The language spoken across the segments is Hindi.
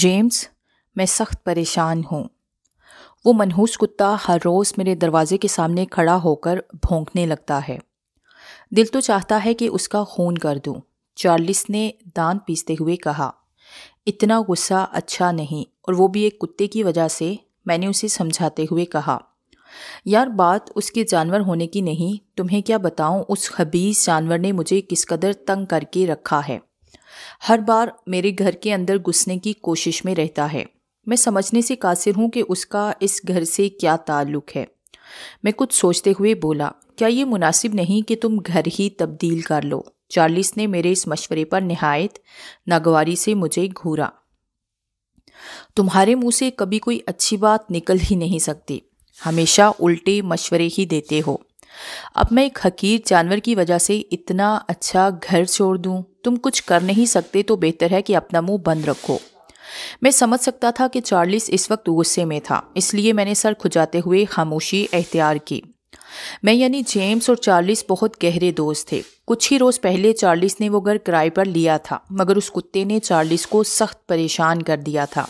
जेम्स मैं सख्त परेशान हूँ वो मनहूस कुत्ता हर रोज़ मेरे दरवाजे के सामने खड़ा होकर भोंकने लगता है दिल तो चाहता है कि उसका खून कर दूँ चार्लिस ने दान पीसते हुए कहा इतना गुस्सा अच्छा नहीं और वो भी एक कुत्ते की वजह से मैंने उसे समझाते हुए कहा यार बात उसके जानवर होने की नहीं तुम्हें क्या बताऊं उस खबीज जानवर ने मुझे किस कदर तंग करके रखा है हर बार मेरे घर के अंदर घुसने की कोशिश में रहता है मैं समझने से कासिर हूँ कि उसका इस घर से क्या ताल्लुक है मैं कुछ सोचते हुए बोला क्या ये मुनासिब नहीं कि तुम घर ही तब्दील कर लो चार्लिस ने मेरे इस मशवरे पर नहायत नागवारी से मुझे घूरा तुम्हारे मुंह से कभी कोई अच्छी बात निकल ही नहीं सकती हमेशा उल्टे मशवरे ही देते हो अब मैं एक हकीर जानवर की वजह से इतना अच्छा घर छोड़ दूं तुम कुछ कर नहीं सकते तो बेहतर है कि अपना मुंह बंद रखो मैं समझ सकता था कि चार्लिस इस वक्त गुस्से में था इसलिए मैंने सर खुजाते हुए खामोशी एहतियार की मैं यानी जेम्स और चार्लिस बहुत गहरे दोस्त थे कुछ ही रोज़ पहले चार्लिस ने वो घर किराए पर लिया था मगर उस कुत्ते ने चार्लिस को सख्त परेशान कर दिया था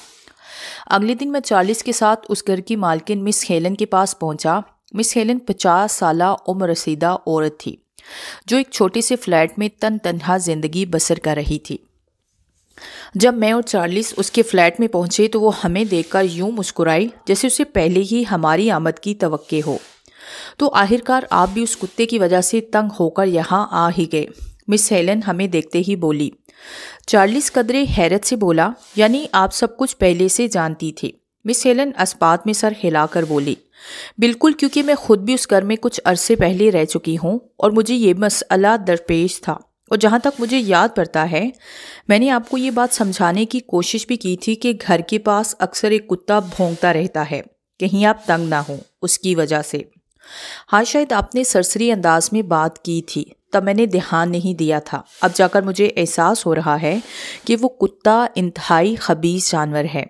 अगले दिन मैं चार्लिस के साथ उस घर की मालकिन मिस हेलन के पास पहुंचा मिस हेलन पचास साल उम्र रसीदा औरत थी जो एक छोटे से फ्लैट में तन तनहा जिंदगी बसर कर रही थी जब मैं और चार्लिस उसके फ्लैट में पहुंचे तो वो हमें देखकर यूं मुस्कुराई जैसे उसे पहले ही हमारी आमद की तवक्के हो तो आखिरकार आप भी उस कुत्ते की वजह से तंग होकर यहाँ आ ही गए मिस हेलन हमें देखते ही बोली चार्लिस कदरे हैरत से बोला यानी आप सब कुछ पहले से जानती थी मिस हेलन अस्पात में सर हिलाकर बोली बिल्कुल क्योंकि मैं खुद भी उस घर में कुछ अरसे पहले रह चुकी हूँ और मुझे ये मसला दरपेश था और जहाँ तक मुझे याद पड़ता है मैंने आपको ये बात समझाने की कोशिश भी की थी कि घर के पास अक्सर एक कुत्ता भोंगता रहता है कहीं आप तंग ना हो उसकी वजह से हाँ शायद आपने सरसरी अंदाज में बात की थी तब मैंने ध्यान नहीं दिया था अब जाकर मुझे एहसास हो रहा है कि वो कुत्ता इंतहाई खबीज जानवर है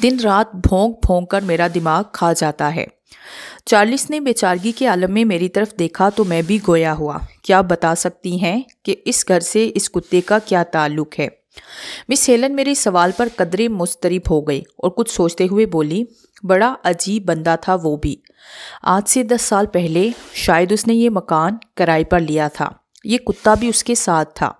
दिन रात भोंक भोंक कर मेरा दिमाग खा जाता है चार्लिस ने बेचारगी के आलम में मेरी तरफ देखा तो मैं भी गोया हुआ क्या बता सकती हैं कि इस घर से इस कुत्ते का क्या ताल्लुक है मिस हेलन मेरे सवाल पर कदरे मुस्तरब हो गई और कुछ सोचते हुए बोली बड़ा अजीब बंदा था वो भी आज से दस साल पहले शायद उसने ये मकान किराए पर लिया था ये कुत्ता भी उसके साथ था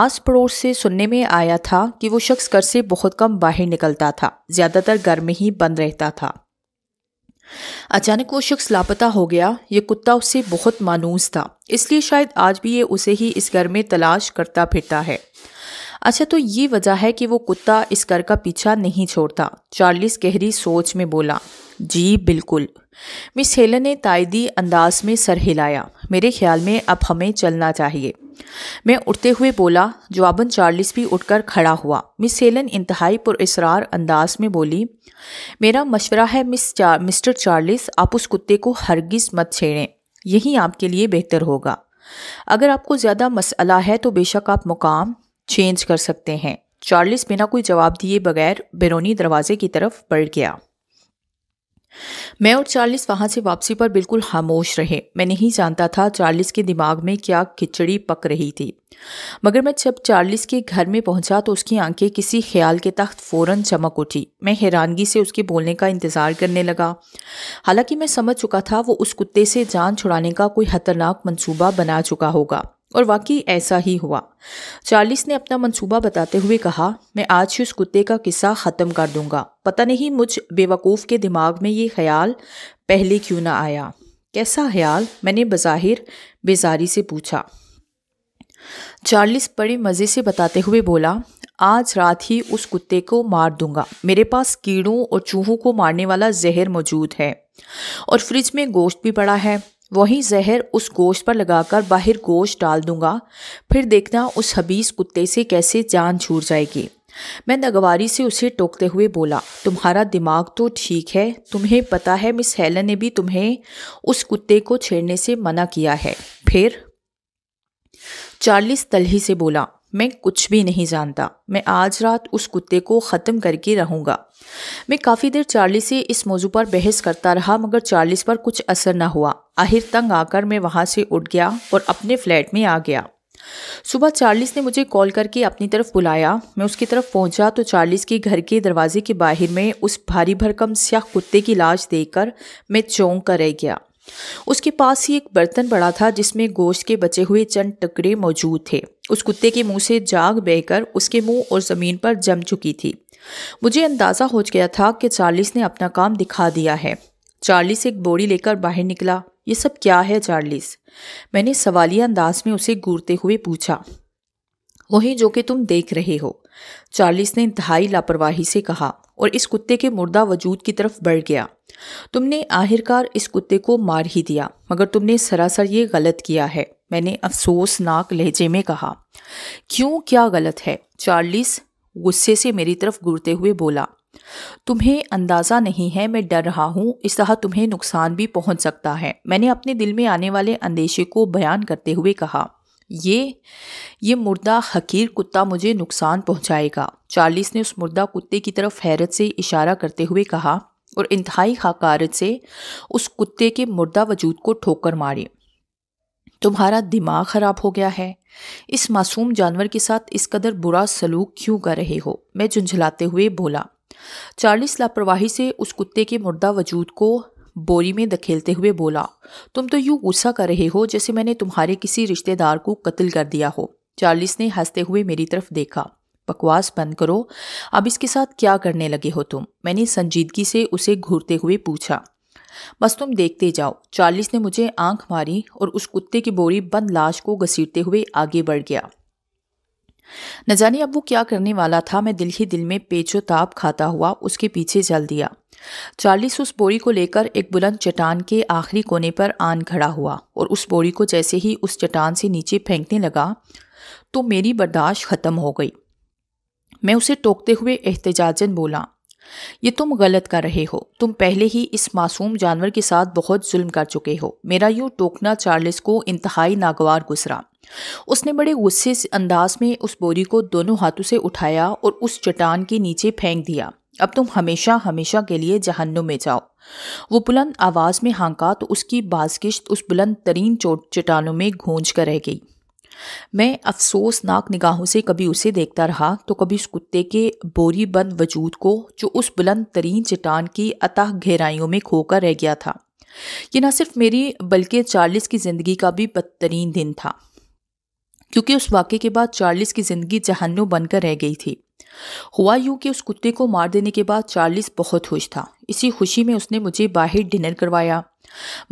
आस पड़ोस से सुनने में आया था कि वो शख्स घर से बहुत कम बाहर निकलता था ज़्यादातर घर में ही बंद रहता था अचानक वो शख्स लापता हो गया ये कुत्ता उससे बहुत मानूस था इसलिए शायद आज भी ये उसे ही इस घर में तलाश करता फिरता है अच्छा तो ये वजह है कि वो कुत्ता इस कर का पीछा नहीं छोड़ता चार्लिस गहरी सोच में बोला जी बिल्कुल मिस हेलन ने तायदी अंदाज में सर हिलाया मेरे ख्याल में अब हमें चलना चाहिए मैं उठते हुए बोला जवाबन चार्लिस भी उठकर खड़ा हुआ मिस हेलन इंतहाई पुरसरार अंदाज में बोली मेरा मशवरा है मिस चार, मिस्टर चार्लिस आप उस कुत्ते को हरगिज मत छेड़ें यही आपके लिए बेहतर होगा अगर आपको ज़्यादा मसला है तो बेशक आप मुकाम चेंज कर सकते हैं चार्लिस बिना कोई जवाब दिए बगैर बेरोनी दरवाजे की तरफ बढ़ गया मैं और चार्लिस वहां से वापसी पर बिल्कुल खामोश रहे मैं नहीं जानता था चार्लिस के दिमाग में क्या खिचड़ी पक रही थी मगर मैं जब चार्लिस के घर में पहुंचा तो उसकी आंखें किसी ख्याल के तख्त फौरन चमक उठी मैं हैरानगी से उसके बोलने का इंतज़ार करने लगा हालांकि मैं समझ चुका था वो उस कुत्ते से जान छुड़ाने का कोई खतरनाक मंसूबा बना चुका होगा और वाकई ऐसा ही हुआ चार्लिस ने अपना मंसूबा बताते हुए कहा मैं आज ही उस कुत्ते का किस्सा ख़त्म कर दूंगा पता नहीं मुझ बेवकूफ़ के दिमाग में ये ख्याल पहले क्यों ना आया कैसा ख्याल मैंने बज़ाहिर बेजारी से पूछा चार्लिस बड़े मज़े से बताते हुए बोला आज रात ही उस कुत्ते को मार दूंगा मेरे पास कीड़ों और चूहों को मारने वाला जहर मौजूद है और फ्रिज में गोश्त भी पड़ा है वही जहर उस गोश्त पर लगाकर बाहर गोश्त डाल दूंगा फिर देखना उस हबीस कुत्ते से कैसे जान छूट जाएगी मैं नगवारी से उसे टोकते हुए बोला तुम्हारा दिमाग तो ठीक है तुम्हें पता है मिस हेलन ने भी तुम्हें उस कुत्ते को छेड़ने से मना किया है फिर चार्लिस तलही से बोला मैं कुछ भी नहीं जानता मैं आज रात उस कुत्ते को ख़त्म करके रहूँगा मैं काफ़ी देर चार्ली से इस मौजू पर बहस करता रहा मगर चार्लिस पर कुछ असर न हुआ आहिर तंग आकर मैं वहाँ से उठ गया और अपने फ्लैट में आ गया सुबह चार्लिस ने मुझे कॉल करके अपनी तरफ बुलाया मैं उसकी तरफ पहुंचा तो चार्लिस के घर के दरवाजे के बाहर में उस भारी भरकम स्याह कुत्ते की लाश देखकर मैं चौंक कर रह गया उसके पास ही एक बर्तन पड़ा था जिसमें गोश्त के बचे हुए चंद टुकड़े मौजूद थे उस कुत्ते के मुंह से जाग बहकर उसके मुंह और ज़मीन पर जम चुकी थी मुझे अंदाज़ा हो गया था कि चार्लिस ने अपना काम दिखा दिया है चार्लिस एक बोरी लेकर बाहर निकला ये सब क्या है चार्लिस मैंने सवालिया अंदाज में उसे घूरते हुए पूछा वही जो कि तुम देख रहे हो चार्लिस ने दहाई लापरवाही से कहा और इस कुत्ते के मुर्दा वजूद की तरफ बढ़ गया तुमने आखिरकार इस कुत्ते को मार ही दिया मगर तुमने सरासर ये गलत किया है मैंने अफसोसनाक लहजे में कहा क्यों क्या गलत है चार्लिस गुस्से से मेरी तरफ घूरते हुए बोला तुम्हें अंदाज़ा नहीं है मैं डर रहा हूँ इस तरह तुम्हें नुकसान भी पहुँच सकता है मैंने अपने दिल में आने वाले अंदेशे को बयान करते हुए कहा ये ये मुर्दा हकीर कुत्ता मुझे नुकसान पहुंचाएगा चार्लिस ने उस मुर्दा कुत्ते की तरफ हैरत से इशारा करते हुए कहा और इंतहाई हकारत से उस कुत्ते के मुर्दा वजूद को ठोकर मारी तुम्हारा दिमाग ख़राब हो गया है इस मासूम जानवर के साथ इस कदर बुरा सलूक क्यों कर रहे हो मैं झुंझलाते हुए बोला चार्लिस लापरवाही से उस कुत्ते के मुर्दा वजूद को बोरी में धकेलते हुए बोला तुम तो यूं गुस्सा कर रहे हो जैसे मैंने तुम्हारे किसी रिश्तेदार को कत्ल कर दिया हो चार्लिस ने हंसते हुए मेरी तरफ देखा बकवास बंद करो अब इसके साथ क्या करने लगे हो तुम मैंने संजीदगी से उसे घूरते हुए पूछा बस तुम देखते जाओ चार्लिस ने मुझे आंख मारी और उस कुत्ते की बोरी बंद लाश को घसीटते हुए आगे बढ़ गया न जाने अब वो क्या करने वाला था मैं दिल ही दिल में पेचो ताप खाता हुआ उसके पीछे चल दिया चार्लिस उस बोरी को लेकर एक बुलंद चट्टान के आखिरी कोने पर आन खड़ा हुआ और उस बोरी को जैसे ही उस चट्टान से नीचे फेंकने लगा तो मेरी बर्दाश्त ख़त्म हो गई मैं उसे टोकते हुए एहतजाजन बोला ये तुम गलत कर रहे हो तुम पहले ही इस मासूम जानवर के साथ बहुत जुल्म कर चुके हो मेरा यूँ टोकना चार्लिस को इंतहाई नागवार गुजरा उसने बड़े गुस्से अंदाज में उस बोरी को दोनों हाथों से उठाया और उस चट्टान के नीचे फेंक दिया अब तुम हमेशा हमेशा के लिए जहन्नुम में जाओ वो बुलंद आवाज़ में हाँका तो उसकी बाजकिश्त उस बुलंद तरीन चोट चट्टानों में घूंज कर रह गई मैं अफसोसनाक निगाहों से कभी उसे देखता रहा तो कभी उस कुत्ते के बोरी बंद वजूद को जो उस बुलंद तरीन चट्टान की अतः गहराइयों में खोकर रह गया था ये न सिर्फ मेरी बल्कि चार्लिस की ज़िंदगी का भी बदतरीन दिन था क्योंकि उस वाक्य के बाद चार्लिस की जिंदगी जहन्नुम बनकर रह गई थी हुआ यूं कि उस कुत्ते को मार देने के बाद चार्लिस बहुत खुश था इसी खुशी में उसने मुझे बाहर डिनर करवाया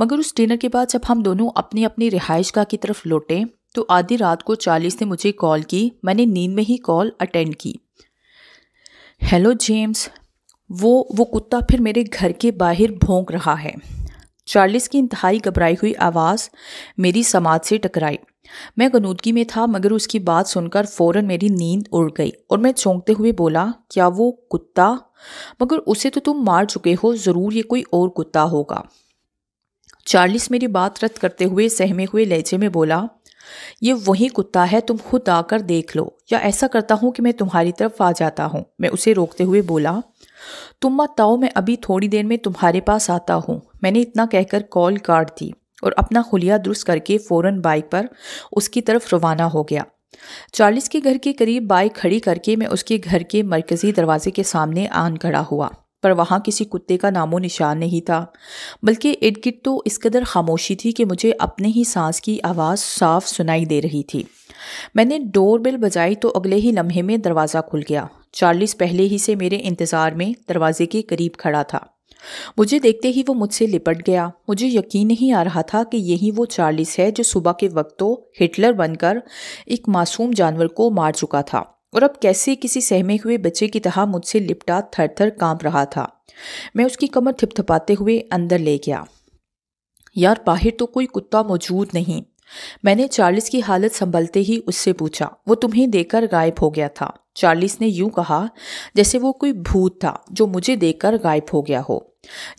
मगर उस डिनर के बाद जब हम दोनों अपनी अपनी रिहाइश गाह की तरफ लौटे तो आधी रात को चार्लिस ने मुझे कॉल की मैंने नींद में ही कॉल अटेंड की हेलो जेम्स वो वो कुत्ता फिर मेरे घर के बाहर भोंक रहा है चार्लिस की इंतहाई घबराई हुई आवाज़ मेरी समाज से टकराई मैं गनूदगी में था मगर उसकी बात सुनकर फ़ौरन मेरी नींद उड़ गई और मैं चौंकते हुए बोला क्या वो कुत्ता मगर उसे तो तुम मार चुके हो ज़रूर ये कोई और कुत्ता होगा चार्लिस मेरी बात रद्द करते हुए सहमे हुए लहजे में बोला ये वही कुत्ता है तुम खुद आकर देख लो या ऐसा करता हूँ कि मैं तुम्हारी तरफ आ जाता हूँ मैं उसे रोकते हुए बोला तुम मत आओ मैं अभी थोड़ी देर में तुम्हारे पास आता हूँ मैंने इतना कहकर कॉल काट दी और अपना खुलिया दुरुस्त करके फ़ौरन बाइक पर उसकी तरफ रवाना हो गया चार्लिस के घर के करीब बाइक खड़ी करके मैं उसके घर के मरकज़ी दरवाजे के सामने आन खड़ा हुआ पर वहाँ किसी कुत्ते का नामो निशान नहीं था बल्कि इर्द गिर्द तो इस कदर खामोशी थी कि मुझे अपने ही सांस की आवाज़ साफ सुनाई दे रही थी मैंने डोर बेल बजाई तो अगले ही लम्हे में दरवाज़ा खुल गया चार्लिस पहले ही से मेरे इंतज़ार में दरवाजे के करीब खड़ा था मुझे देखते ही वो मुझसे लिपट गया मुझे यकीन नहीं आ रहा था कि यही वो चार्लिस है जो सुबह के वक्त तो हिटलर बनकर एक मासूम जानवर को मार चुका था और अब कैसे किसी सहमे हुए बच्चे की तरह मुझसे लिपटा थर थर काँप रहा था मैं उसकी कमर थिपथपाते हुए अंदर ले गया यार बाहर तो कोई कुत्ता मौजूद नहीं मैंने चार्लिस की हालत संभलते ही उससे पूछा वो तुम्हें देखकर गायब हो गया था चार्लिस ने यूं कहा जैसे वो कोई भूत था जो मुझे देखकर गायब हो गया हो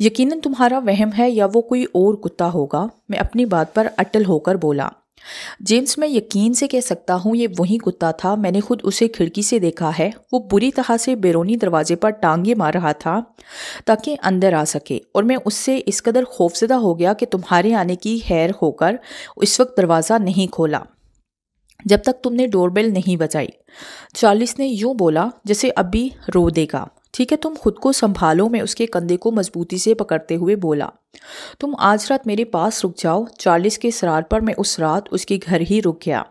यकीनन तुम्हारा वहम है या वो कोई और कुत्ता होगा मैं अपनी बात पर अटल होकर बोला जेम्स मैं यकीन से कह सकता हूँ ये वही कुत्ता था मैंने खुद उसे खिड़की से देखा है वो बुरी तरह से बेरोनी दरवाजे पर टांगे मार रहा था ताकि अंदर आ सके और मैं उससे इस कदर खौफजदा हो गया कि तुम्हारे आने की हैर होकर इस वक्त दरवाज़ा नहीं खोला जब तक तुमने डोरबेल नहीं बजाई चार्लिस ने यूं बोला जैसे अभी रो देगा ठीक है तुम खुद को संभालो मैं उसके कंधे को मजबूती से पकड़ते हुए बोला तुम आज रात मेरे पास रुक जाओ चार्लिस के सरार पर मैं उस रात उसके घर ही रुक गया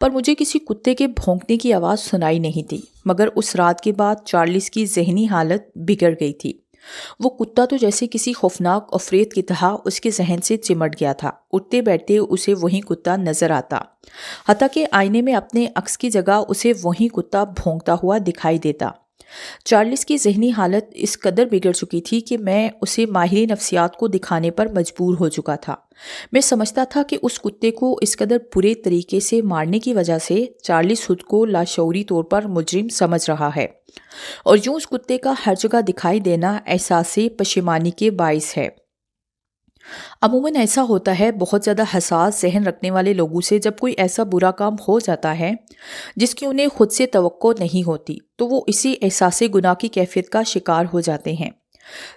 पर मुझे किसी कुत्ते के भोंकने की आवाज़ सुनाई नहीं थी मगर उस रात के बाद चार्लिस की जहनी हालत बिगड़ गई थी वो कुत्ता तो जैसे किसी खौफनाक अफरेद की तरह उसके जहन से चिमट गया था उठते बैठते उसे वही कुत्ता नजर आता हत्या के आईने में अपने अक्स की जगह उसे वही कुत्ता भोंगता हुआ दिखाई देता चार्लिस की जहनी हालत इस कदर बिगड़ चुकी थी कि मैं उसे माहिर नफ्सियात को दिखाने पर मजबूर हो चुका था मैं समझता था कि उस कुत्ते को इस कदर बुरे तरीके से मारने की वजह से चार्लिस खुद को लाशौरी तौर पर मुजरिम समझ रहा है और यूँ उस कुत्ते का हर जगह दिखाई देना एहसास पशेमानी के बायस है अमूमन ऐसा होता है बहुत ज़्यादा हसास जहन रखने वाले लोगों से जब कोई ऐसा बुरा काम हो जाता है जिसकी उन्हें खुद से तो नहीं होती तो वो इसी एहसास गुनाह की कैफियत का शिकार हो जाते हैं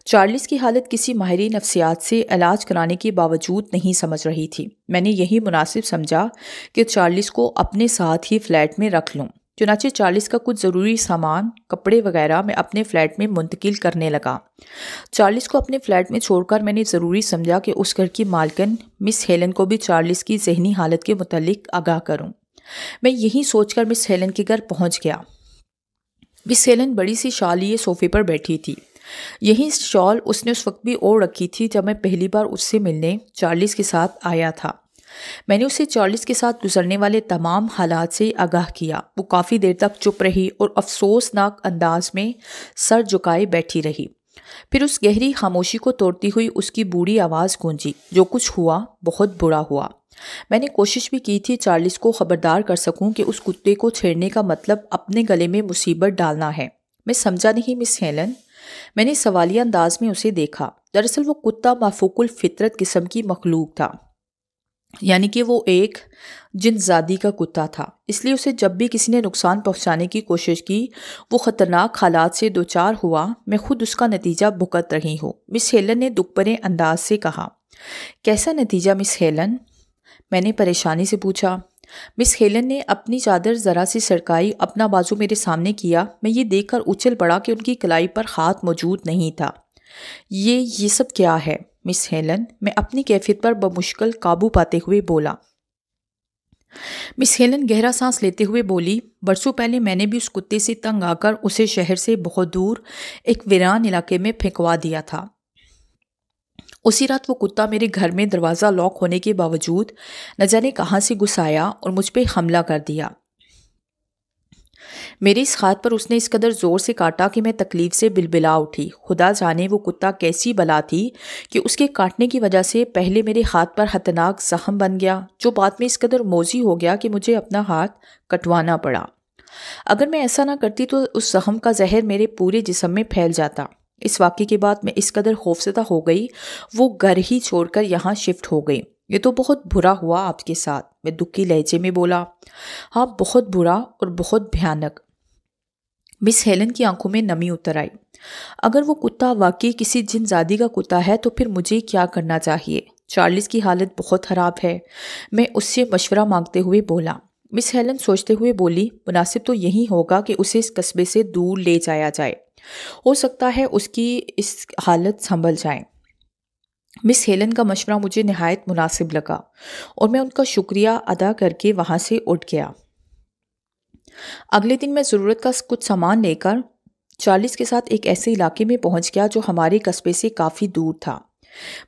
चार्लिस की हालत किसी माहरी नफ्सियात से इलाज कराने के बावजूद नहीं समझ रही थी मैंने यही मुनासिब समझा कि चार्लिस को अपने साथ ही फ्लैट में रख लूँ चुनाचे चालीस का कुछ ज़रूरी सामान कपड़े वगैरह मैं अपने फ़्लैट में मुंतकिल करने लगा चार्लिस को अपने फ़्लैट में छोड़कर मैंने ज़रूरी समझा कि उस घर की मालकन मिस हेलन को भी चार्लिस की जहनी हालत के मतलब आगाह करूँ मैं यही सोचकर मिस हेलन के घर पहुँच गया मिस हेलन बड़ी सी शालिए सोफे पर बैठी थी यही शॉल उसने उस वक्त भी ओढ़ रखी थी जब मैं पहली बार उससे मिलने चार्लिस के साथ आया था मैंने उसे चार्लिस के साथ गुजरने वाले तमाम हालात से आगाह किया वो काफ़ी देर तक चुप रही और अफसोसनाक अंदाज में सर झुकाए बैठी रही फिर उस गहरी खामोशी को तोड़ती हुई उसकी बूढ़ी आवाज़ गूंजी जो कुछ हुआ बहुत बुरा हुआ मैंने कोशिश भी की थी चार्लिस को खबरदार कर सकूं कि उस कुत्ते को छेड़ने का मतलब अपने गले में मुसीबत डालना है मैं समझा नहीं मिस हेलन मैंने सवालिया अंदाज में उसे देखा दरअसल वो कुत्ता माफूकुल फितरत किस्म की मखलूक था यानी कि वो एक जिनजादी का कुत्ता था इसलिए उसे जब भी किसी ने नुकसान पहुंचाने की कोशिश की वो ख़तरनाक हालात से दो चार हुआ मैं खुद उसका नतीजा भुगत रही हूँ मिस हेलन ने दुखभरे अंदाज से कहा कैसा नतीजा मिस हेलन मैंने परेशानी से पूछा मिस हेलन ने अपनी चादर ज़रा सी सरकाई अपना बाजू मेरे सामने किया मैं ये देखकर उछल पड़ा कि उनकी कलाई पर हाथ मौजूद नहीं था ये ये सब क्या है मिस हेलन मैं अपनी कैफियत पर बमुश्किल काबू पाते हुए बोला मिस हेलन गहरा सांस लेते हुए बोली बरसों पहले मैंने भी उस कुत्ते से तंग आकर उसे शहर से बहुत दूर एक वीरान इलाके में फेंकवा दिया था उसी रात वो कुत्ता मेरे घर में दरवाज़ा लॉक होने के बावजूद न जाने कहाँ से घुस आया और मुझ पर हमला कर दिया मेरे इस हाथ पर उसने इस कदर ज़ोर से काटा कि मैं तकलीफ़ से बिलबिला उठी खुदा जाने वो कुत्ता कैसी बला थी कि उसके काटने की वजह से पहले मेरे हाथ पर हतनाक जख्म बन गया जो बाद में इस कदर मोजी हो गया कि मुझे अपना हाथ कटवाना पड़ा अगर मैं ऐसा ना करती तो उस जख्म का जहर मेरे पूरे जिसम में फैल जाता इस वाक्य के बाद मैं इस कदर खौफसदा हो गई वो घर ही छोड़कर यहाँ शिफ्ट हो गई ये तो बहुत बुरा हुआ आपके साथ मैं दुखी लहजे में बोला हाँ बहुत बुरा और बहुत भयानक मिस हेलन की आंखों में नमी उतर आई अगर वो कुत्ता वाकई किसी जिनजादी का कुत्ता है तो फिर मुझे क्या करना चाहिए चार्लिस की हालत बहुत ख़राब है मैं उससे मशवरा मांगते हुए बोला मिस हेलन सोचते हुए बोली मुनासिब तो यही होगा कि उसे इस कस्बे से दूर ले जाया जाए हो सकता है उसकी इस हालत संभल जाए मिस हेलन का मशवरा मुझे नहायत मुनासिब लगा और मैं उनका शुक्रिया अदा करके वहाँ से उठ गया अगले दिन मैं ज़रूरत का कुछ सामान लेकर चार्लिस के साथ एक ऐसे इलाके में पहुंच गया जो हमारे कस्बे से काफ़ी दूर था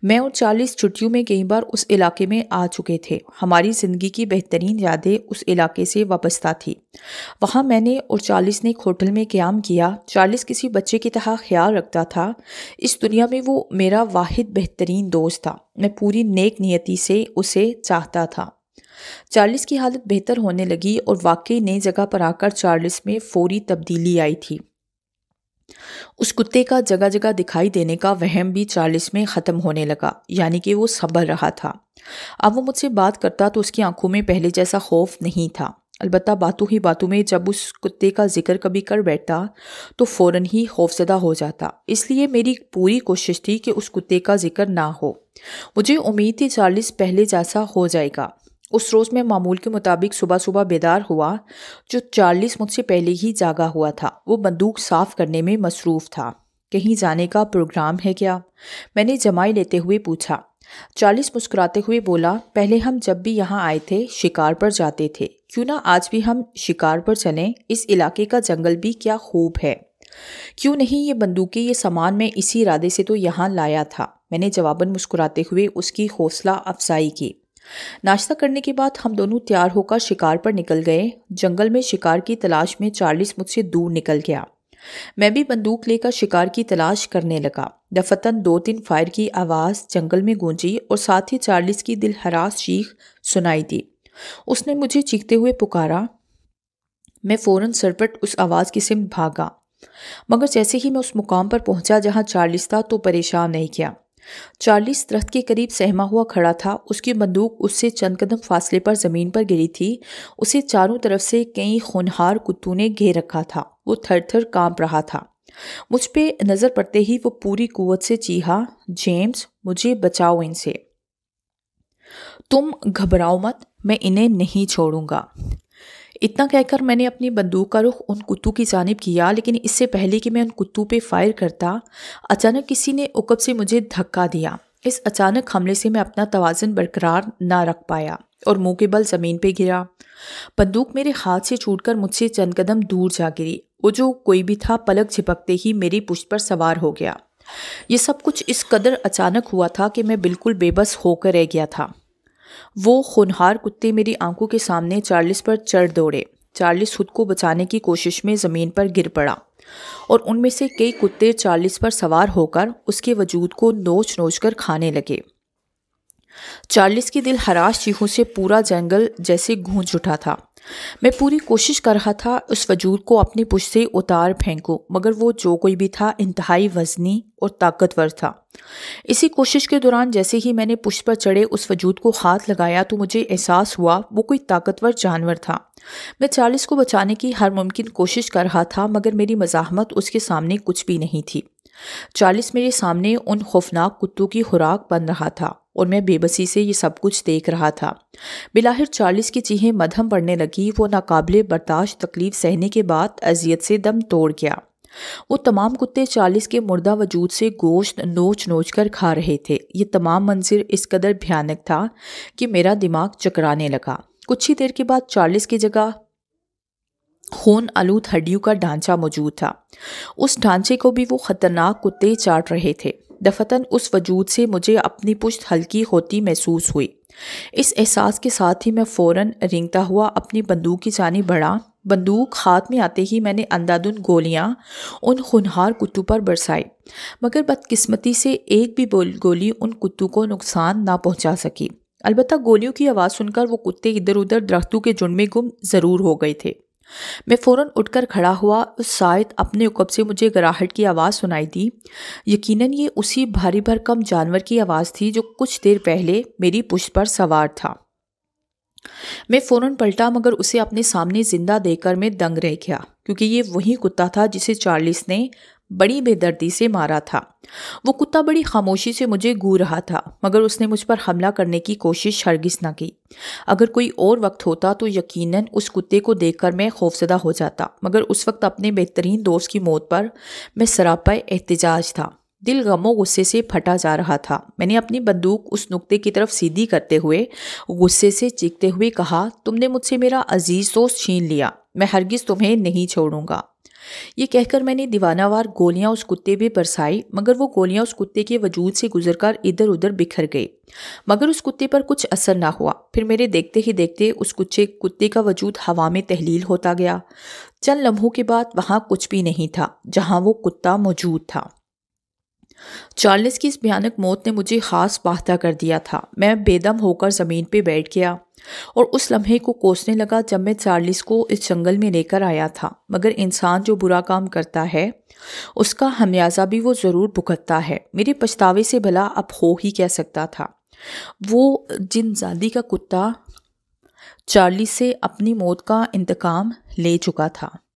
मैं और चालीस छुट्टियों में कई बार उस इलाके में आ चुके थे हमारी ज़िंदगी की बेहतरीन यादें उस इलाके से वाबस्ता थी वहाँ मैंने और चालीस ने एक होटल में क्याम किया चालीस किसी बच्चे की तरह ख्याल रखता था इस दुनिया में वो मेरा वाहिद बेहतरीन दोस्त था मैं पूरी नेक नियति से उसे चाहता था चार्लिस की हालत बेहतर होने लगी और वाकई नई जगह पर आकर चार्लिस में फौरी तब्दीली आई थी उस कुत्ते का जगह जगह दिखाई देने का वहम भी चार्लिस में ख़त्म होने लगा यानी कि वो संभल रहा था अब वो मुझसे बात करता तो उसकी आंखों में पहले जैसा खौफ नहीं था अलबत् बातों ही बातों में जब उस कुत्ते का जिक्र कभी कर बैठता तो फ़ौर ही खौफजदा हो जाता इसलिए मेरी पूरी कोशिश थी कि उस कुत्ते का जिक्र ना हो मुझे उम्मीद थी चार्लिस पहले जैसा हो जाएगा उस रोज़ मैं मामूल के मुताबिक सुबह सुबह बेदार हुआ जो चार्लिस मुझसे पहले ही जागा हुआ था वो बंदूक साफ करने में मसरूफ़ था कहीं जाने का प्रोग्राम है क्या मैंने जमाई लेते हुए पूछा चार्लिस मुस्कुराते हुए बोला पहले हम जब भी यहाँ आए थे शिकार पर जाते थे क्यों ना आज भी हम शिकार पर चलें इस इलाके का जंगल भी क्या खूब है क्यों नहीं ये बंदूकें ये सामान मैं इसी इरादे से तो यहाँ लाया था मैंने जवाबन मुस्कुराते हुए उसकी हौसला अफजाई की नाश्ता करने के बाद हम दोनों तैयार होकर शिकार पर निकल गए जंगल में शिकार की तलाश में चार्लिस मुझसे दूर निकल गया मैं भी बंदूक लेकर शिकार की तलाश करने लगा दफतन दो तीन फायर की आवाज़ जंगल में गूंजी और साथ ही चार्लिस की दिल हरास चीख सुनाई दी उसने मुझे चीखते हुए पुकारा मैं फ़ौरन सरपट उस आवाज़ की सिम भागा मगर जैसे ही मैं उस मुकाम पर पहुंचा जहां चार्लिस था तो परेशान नहीं किया चार्लिस दरख्त के करीब सहमा हुआ खड़ा था उसकी बंदूक उससे चंद कदम फासले पर ज़मीन पर गिरी थी उसे चारों तरफ से कई खूनहार कुत्तों ने घेर रखा था वो थर थर काँप रहा था मुझ पर नज़र पड़ते ही वो पूरी कुवत से चीहा जेम्स मुझे बचाओ इनसे तुम घबराओ मत मैं इन्हें नहीं छोड़ूंगा इतना कहकर मैंने अपनी बंदूक का रुख उन कुत्तों की जानब किया लेकिन इससे पहले कि मैं उन कुत्तों पे फायर करता अचानक किसी ने उकब से मुझे धक्का दिया इस अचानक हमले से मैं अपना तोज़न बरकरार ना रख पाया और मुंह के बल ज़मीन पे गिरा बंदूक मेरे हाथ से छूटकर मुझसे चंद कदम दूर जा गिरी वो जो कोई भी था पलक झिपकते ही मेरी पुष्ट पर सवार हो गया ये सब कुछ इस कदर अचानक हुआ था कि मैं बिल्कुल बेबस होकर रह गया था वो खुनहार कुत्ते मेरी आंखों के सामने चार्लिस पर चढ़ दौड़े चार्लिस खुद को बचाने की कोशिश में ज़मीन पर गिर पड़ा और उनमें से कई कुत्ते चार्लिस पर सवार होकर उसके वजूद को नोच नोच कर खाने लगे चार्लिस की दिल हराश चीहों से पूरा जंगल जैसे गूंज उठा था मैं पूरी कोशिश कर रहा था उस वजूद को अपनी पुश से उतार फेंकूं मगर वो जो कोई भी था इंतहाई वजनी और ताकतवर था इसी कोशिश के दौरान जैसे ही मैंने पुष्प पर चढ़े उस वजूद को हाथ लगाया तो मुझे एहसास हुआ वो कोई ताकतवर जानवर था मैं चालीस को बचाने की हर मुमकिन कोशिश कर रहा था मगर मेरी मजाहमत उसके सामने कुछ भी नहीं थी चालीस मेरे सामने उन खौफनाक कुत्तों की खुराक बन रहा था और मैं बेबसी से ये सब कुछ देख रहा था बिलाहिर चालीस की चीहें मधम पड़ने लगी वो नाकबले बर्दाश्त तकलीफ सहने के बाद अजियत से दम तोड़ गया वो तमाम कुत्ते चालीस के मुर्दा वजूद से गोश्त नोच नोच कर खा रहे थे ये तमाम मंजिर इस कदर भयानक था कि मेरा दिमाग चकराने लगा कुछ ही देर के बाद चालीस की जगह खून आलूद हड्डियों का ढांचा मौजूद था उस ढांचे को भी वो ख़तरनाक कुत्ते चाट रहे थे दफतन उस वजूद से मुझे अपनी पुश्त हल्की होती महसूस हुई इस एहसास के साथ ही मैं फ़ौरन रिंगता हुआ अपनी बंदूक की जानी बढ़ा बंदूक हाथ में आते ही मैंने अंदाधुन गोलियां उन खुनहार कुत्तू पर बरसाई मगर बदकिस्मती से एक भी गोली उन कुत्तों को नुकसान ना पहुंचा सकी अलबत्त गोलियों की आवाज़ सुनकर वो कुत्ते इधर उधर दरख्तों के झुंड में गुम ज़रूर हो गए थे मैं फ़ौरन उठकर खड़ा हुआ उस शायद अपने उकब से मुझे गराहट की आवाज़ सुनाई दी यकीनन ये उसी भारी भरकम जानवर की आवाज़ थी जो कुछ देर पहले मेरी पुश्त पर सवार था मैं फ़ौरन पलटा मगर उसे अपने सामने जिंदा देखकर मैं दंग रह गया क्योंकि ये वही कुत्ता था जिसे चार्लिस ने बड़ी बेदर्दी से मारा था वो कुत्ता बड़ी खामोशी से मुझे गू रहा था मगर उसने मुझ पर हमला करने की कोशिश हरगिज ना की अगर कोई और वक्त होता तो यकीनन उस कुत्ते को देखकर मैं खौफजदा हो जाता मगर उस वक्त अपने बेहतरीन दोस्त की मौत पर मैं सरापा एहतजाज था दिल गमो गुस्से से फटा जा रहा था मैंने अपनी बंदूक उस नुक्ते की तरफ सीधी करते हुए गुस्से से चीखते हुए कहा तुमने मुझसे मेरा अजीज दोस्त छीन लिया मैं हरगिज तुम्हें नहीं छोड़ूंगा ये कहकर मैंने दीवानावार गोलियां उस कुत्ते पे बरसाई मगर वो गोलियां उस कुत्ते के वजूद से गुजरकर इधर उधर बिखर गई मगर उस कुत्ते पर कुछ असर ना हुआ फिर मेरे देखते ही देखते उस कुच्चे कुत्ते का वजूद हवा में तहलील होता गया चंद लम्हों के बाद वहाँ कुछ भी नहीं था जहाँ वो कुत्ता मौजूद था चार्लिस की इस भयानक मौत ने मुझे खास बाहता कर दिया था मैं बेदम होकर ज़मीन पर बैठ गया और उस लम्हे को कोसने लगा जब मैं चार्लिस को इस जंगल में लेकर आया था मगर इंसान जो बुरा काम करता है उसका हमियाजा भी वो ज़रूर भुगतता है मेरे पछतावे से भला अब हो ही कह सकता था वो जिन जिनजादी का कुत्ता चार्ली से अपनी मौत का इंतकाम ले चुका था